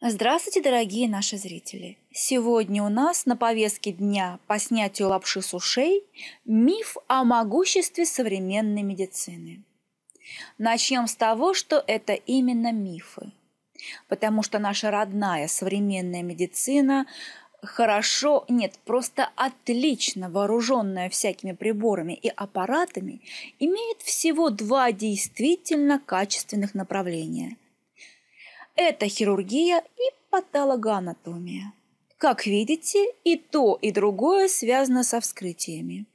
Здравствуйте, дорогие наши зрители! Сегодня у нас на повестке дня по снятию лапши с ушей миф о могуществе современной медицины. Начнем с того, что это именно мифы, потому что наша родная современная медицина хорошо, нет, просто отлично вооруженная всякими приборами и аппаратами, имеет всего два действительно качественных направления – это хирургия и патологоанатомия. Как видите, и то, и другое связано со вскрытиями.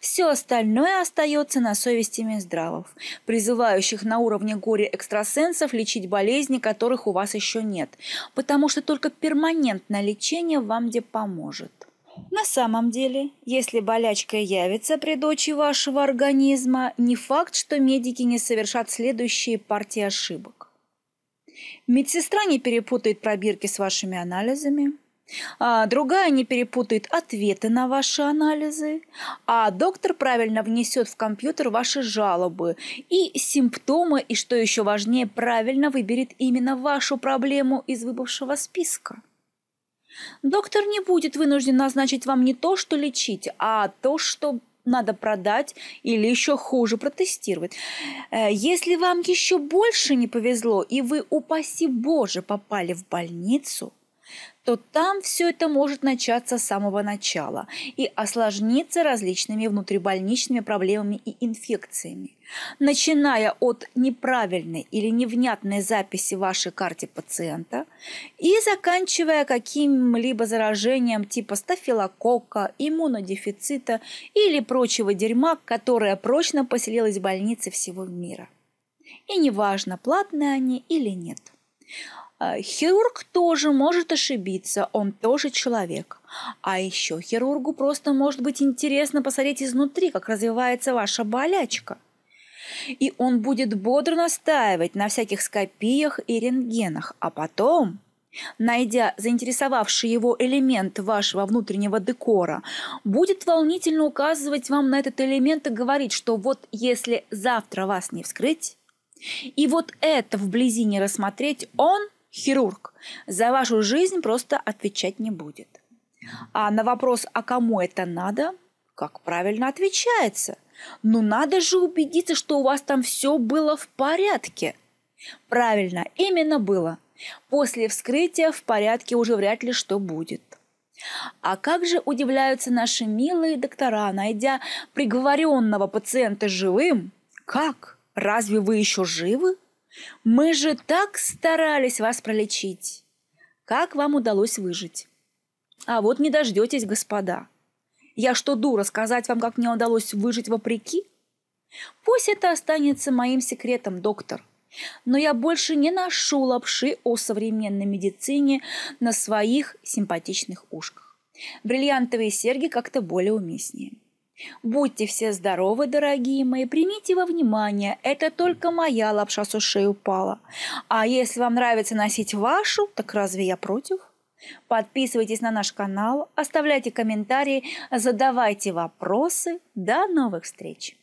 Все остальное остается на совести Минздравов, призывающих на уровне горе-экстрасенсов лечить болезни, которых у вас еще нет, потому что только перманентное лечение вам где поможет. На самом деле, если болячка явится при дочи вашего организма, не факт, что медики не совершат следующие партии ошибок. Медсестра не перепутает пробирки с вашими анализами. А другая не перепутает ответы на ваши анализы, а доктор правильно внесет в компьютер ваши жалобы и симптомы, и, что еще важнее, правильно выберет именно вашу проблему из выбывшего списка. Доктор не будет вынужден назначить вам не то, что лечить, а то, что надо продать или еще хуже протестировать. Э, если вам еще больше не повезло и вы, упаси Боже, попали в больницу – то там все это может начаться с самого начала и осложниться различными внутрибольничными проблемами и инфекциями. Начиная от неправильной или невнятной записи в вашей карте пациента и заканчивая каким-либо заражением типа стафилококка, иммунодефицита или прочего дерьма, которое прочно поселилось в больнице всего мира. И неважно, платные они или нет. А, хирург тоже может ошибиться, он тоже человек. А еще хирургу просто может быть интересно посмотреть изнутри, как развивается ваша болячка. И он будет бодро настаивать на всяких скопиях и рентгенах, а потом найдя заинтересовавший его элемент вашего внутреннего декора, будет волнительно указывать вам на этот элемент и говорить, что вот если завтра вас не вскрыть, и вот это вблизи не рассмотреть, он хирург за вашу жизнь просто отвечать не будет. А на вопрос, а кому это надо, как правильно отвечается. Ну надо же убедиться, что у вас там все было в порядке. Правильно, именно было. После вскрытия в порядке уже вряд ли что будет. А как же удивляются наши милые доктора, найдя приговоренного пациента живым? Как? Разве вы еще живы? Мы же так старались вас пролечить. Как вам удалось выжить? А вот не дождетесь, господа. Я что, дура, сказать вам, как мне удалось выжить вопреки? Пусть это останется моим секретом, доктор. Но я больше не ношу лапши о современной медицине на своих симпатичных ушках. Бриллиантовые серьги как-то более уместнее. Будьте все здоровы, дорогие мои, примите во внимание, это только моя лапша с ушей упала. А если вам нравится носить вашу, так разве я против? Подписывайтесь на наш канал, оставляйте комментарии, задавайте вопросы. До новых встреч!